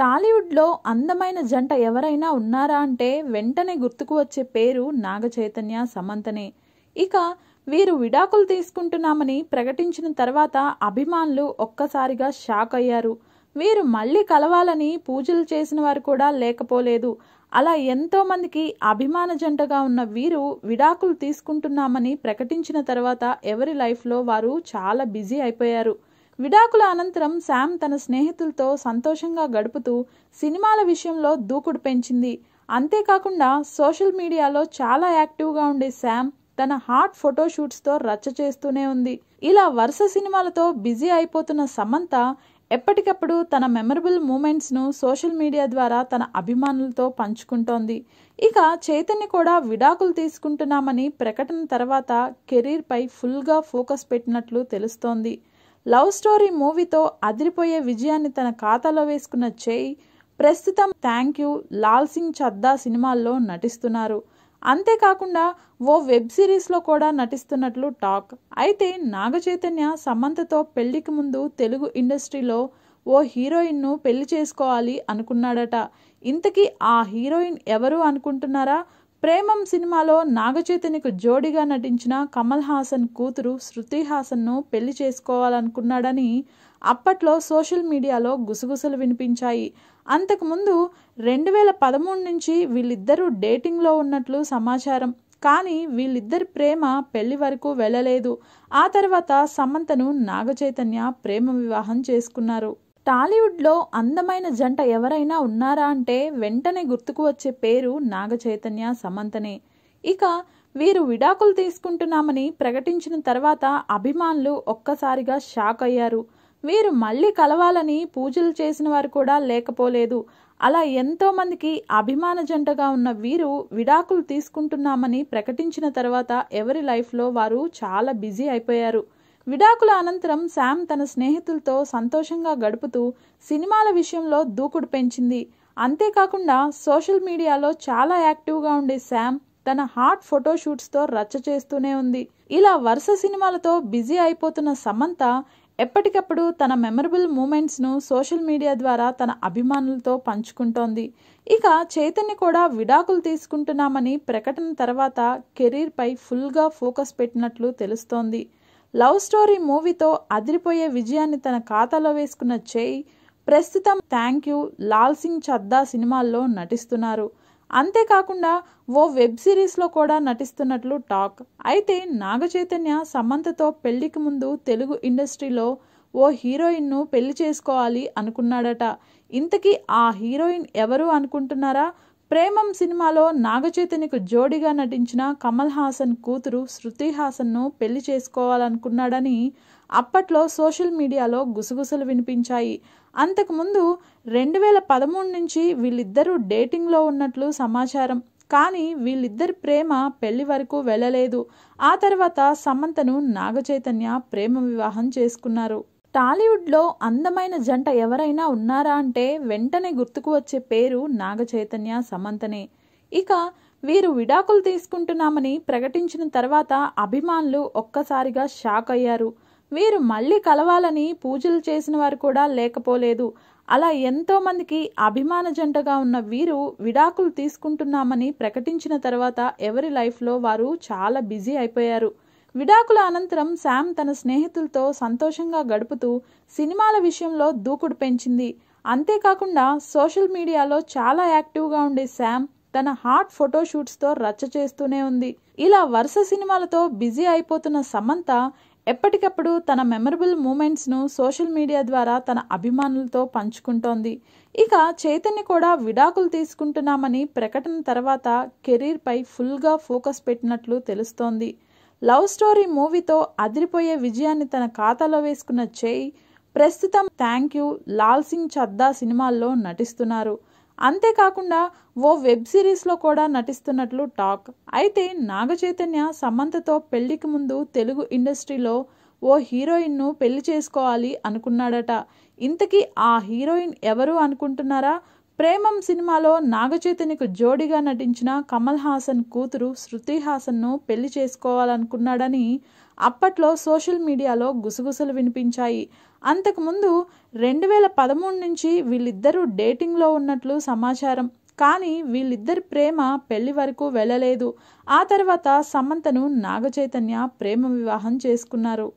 టాలీవుడ్లో అందమైన జంట ఎవరైనా ఉన్నారా అంటే వెంటనే గుర్తుకు వచ్చే పేరు నాగచైతన్య సమంతనే ఇక వీరు విడాకులు తీసుకుంటున్నామని ప్రకటించిన తర్వాత అభిమానులు ఒక్కసారిగా షాక్ అయ్యారు వీరు మళ్ళీ కలవాలని పూజలు చేసిన వారు కూడా లేకపోలేదు అలా ఎంతోమందికి అభిమాన జంటగా ఉన్న వీరు విడాకులు తీసుకుంటున్నామని ప్రకటించిన తర్వాత ఎవరి లైఫ్లో వారు చాలా బిజీ అయిపోయారు విడాకుల అనంతరం శామ్ తన స్నేహితులతో సంతోషంగా గడుపుతూ సినిమాల విషయంలో దూకుడు పెంచింది అంతేకాకుండా సోషల్ మీడియాలో చాలా యాక్టివ్గా ఉండే శామ్ తన హాట్ ఫోటోషూట్స్తో రచ్చ చేస్తూనే ఉంది ఇలా వరుస సినిమాలతో బిజీ అయిపోతున్న సమంత ఎప్పటికప్పుడు తన మెమరబుల్ మూమెంట్స్ను సోషల్ మీడియా ద్వారా తన అభిమానులతో పంచుకుంటోంది ఇక చైతన్య కూడా విడాకులు తీసుకుంటున్నామని ప్రకటన తర్వాత కెరీర్పై ఫుల్గా ఫోకస్ పెట్టినట్లు తెలుస్తోంది లవ్ స్టోరీ మూవీతో అదిరిపోయే విజయాన్ని తన ఖాతాలో వేసుకున్న చేయి ప్రస్తుతం థ్యాంక్ యూ లాల్ సింగ్ చద్దా సినిమాల్లో నటిస్తున్నారు అంతేకాకుండా ఓ వెబ్ సిరీస్లో కూడా నటిస్తున్నట్లు టాక్ అయితే నాగచైతన్య సమంతతో పెళ్లికి ముందు తెలుగు ఇండస్ట్రీలో ఓ హీరోయిన్ను పెళ్లి చేసుకోవాలి అనుకున్నాడట ఇంతకీ ఆ హీరోయిన్ ఎవరు అనుకుంటున్నారా ప్రేమం సినిమాలో నాగచైతన్యకు జోడిగా నటించిన కమల్ హాసన్ కూతురు శృతి హాసన్ను పెళ్లి చేసుకోవాలనుకున్నాడని అప్పట్లో సోషల్ మీడియాలో గుసగుసలు వినిపించాయి అంతకుముందు రెండు వేల పదమూడు నుంచి వీళ్ళిద్దరూ డేటింగ్లో ఉన్నట్లు సమాచారం కానీ వీళ్ళిద్దరి ప్రేమ పెళ్లి వరకు వెళ్ళలేదు ఆ తర్వాత సమంతను నాగచైతన్య ప్రేమ వివాహం చేసుకున్నారు టాలీవుడ్లో అందమైన జంట ఎవరైనా ఉన్నారా అంటే వెంటనే గుర్తుకు వచ్చే పేరు నాగ చైతన్య సమంతనే ఇక వీరు విడాకులు తీసుకుంటున్నామని ప్రకటించిన తర్వాత అభిమానులు ఒక్కసారిగా షాక్ అయ్యారు వీరు మళ్ళీ కలవాలని పూజలు చేసిన వారు కూడా లేకపోలేదు అలా ఎంతోమందికి అభిమాన జంటగా ఉన్న వీరు విడాకులు తీసుకుంటున్నామని ప్రకటించిన తర్వాత ఎవరి లైఫ్లో వారు చాలా బిజీ అయిపోయారు విడాకుల అనంతరం శామ్ తన స్నేహితులతో సంతోషంగా గడుపుతూ సినిమాల విషయంలో దూకుడు పెంచింది అంతేకాకుండా సోషల్ మీడియాలో చాలా యాక్టివ్గా ఉండే శామ్ తన హాట్ ఫోటోషూట్స్తో రచ్చ చేస్తూనే ఉంది ఇలా వరుస సినిమాలతో బిజీ అయిపోతున్న సమంత ఎప్పటికప్పుడు తన మెమరబుల్ మూమెంట్స్ను సోషల్ మీడియా ద్వారా తన అభిమానులతో పంచుకుంటోంది ఇక చైతన్య కూడా విడాకులు తీసుకుంటున్నామని ప్రకటన తర్వాత కెరీర్పై ఫుల్గా ఫోకస్ పెట్టినట్లు తెలుస్తోంది లవ్ స్టోరీ మూవీతో అదిరిపోయే విజయాన్ని తన ఖాతాలో వేసుకున్న చేయి ప్రస్తుతం థ్యాంక్ యూ లాల్ సింగ్ చద్దా సినిమాల్లో నటిస్తున్నారు అంతేకాకుండా ఓ వెబ్ సిరీస్లో కూడా నటిస్తున్నట్లు టాక్ అయితే నాగచైతన్య సమంతతో పెళ్లికి ముందు తెలుగు ఇండస్ట్రీలో ఓ హీరోయిన్ను పెళ్లి చేసుకోవాలి అనుకున్నాడట ఇంతకీ ఆ హీరోయిన్ ఎవరు అనుకుంటున్నారా ప్రేమం సినిమాలో నాగచైతన్యకు జోడిగా నటించిన కమల్ హాసన్ కూతురు శృతి హాసన్ను పెళ్లి చేసుకోవాలనుకున్నాడని అప్పట్లో సోషల్ మీడియాలో గుసగుసలు వినిపించాయి అంతకుముందు రెండు వేల పదమూడు నుంచి వీళ్ళిద్దరూ డేటింగ్లో ఉన్నట్లు సమాచారం కానీ వీళ్ళిద్దరి ప్రేమ పెళ్లి వరకు వెళ్ళలేదు ఆ తర్వాత సమంతను నాగచైతన్య ప్రేమ వివాహం చేసుకున్నారు టాలీవుడ్లో అందమైన జంట ఎవరైనా ఉన్నారా అంటే వెంటనే గుర్తుకు వచ్చే పేరు నాగ చైతన్య సమంతనే ఇక వీరు విడాకులు తీసుకుంటున్నామని ప్రకటించిన తర్వాత అభిమానులు ఒక్కసారిగా షాక్ అయ్యారు వీరు మళ్ళీ కలవాలని పూజలు చేసిన వారు కూడా లేకపోలేదు అలా ఎంతోమందికి అభిమాన జంటగా ఉన్న వీరు విడాకులు తీసుకుంటున్నామని ప్రకటించిన తర్వాత ఎవరి లైఫ్లో వారు చాలా బిజీ అయిపోయారు విడాకుల అనంతరం శామ్ తన స్నేహితులతో సంతోషంగా గడుపుతూ సినిమాల విషయంలో దూకుడు పెంచింది అంతేకాకుండా సోషల్ మీడియాలో చాలా యాక్టివ్గా ఉండే శామ్ తన హాట్ షూట్స్తో రచ్చ చేస్తూనే ఉంది ఇలా వరుస సినిమాలతో బిజీ అయిపోతున్న సమంత ఎప్పటికప్పుడు తన మెమరబుల్ మూమెంట్స్ను సోషల్ మీడియా ద్వారా తన అభిమానులతో పంచుకుంటోంది ఇక చైతన్య కూడా విడాకులు తీసుకుంటున్నామని ప్రకటన తర్వాత కెరీర్పై ఫుల్గా ఫోకస్ పెట్టినట్లు తెలుస్తోంది లవ్ స్టోరీ మూవీతో అదిరిపోయే విజయాన్ని తన ఖాతాలో వేసుకున్న చేయి ప్రస్తుతం థ్యాంక్ యూ లాల్ సింగ్ చద్దా సినిమాల్లో నటిస్తున్నారు అంతేకాకుండా ఓ వెబ్ సిరీస్లో కూడా నటిస్తున్నట్లు టాక్ అయితే నాగచైతన్య సమంతతో పెళ్లికి ముందు తెలుగు ఇండస్ట్రీలో ఓ హీరోయిన్ను పెళ్లి చేసుకోవాలి అనుకున్నాడట ఇంతకీ ఆ హీరోయిన్ ఎవరు అనుకుంటున్నారా ప్రేమం సినిమాలో నాగచైతన్యకు జోడిగా నటించిన కమల్ హాసన్ కూతురు శృతి హాసన్ను పెళ్లి చేసుకోవాలనుకున్నాడని అప్పట్లో సోషల్ మీడియాలో గుసగుసలు వినిపించాయి అంతకుముందు రెండు వేల పదమూడు నుంచి వీళ్ళిద్దరూ డేటింగ్లో ఉన్నట్లు సమాచారం కానీ వీళ్ళిద్దరి ప్రేమ పెళ్లి వరకు వెళ్ళలేదు ఆ తర్వాత సమంతను నాగచైతన్య ప్రేమ వివాహం చేసుకున్నారు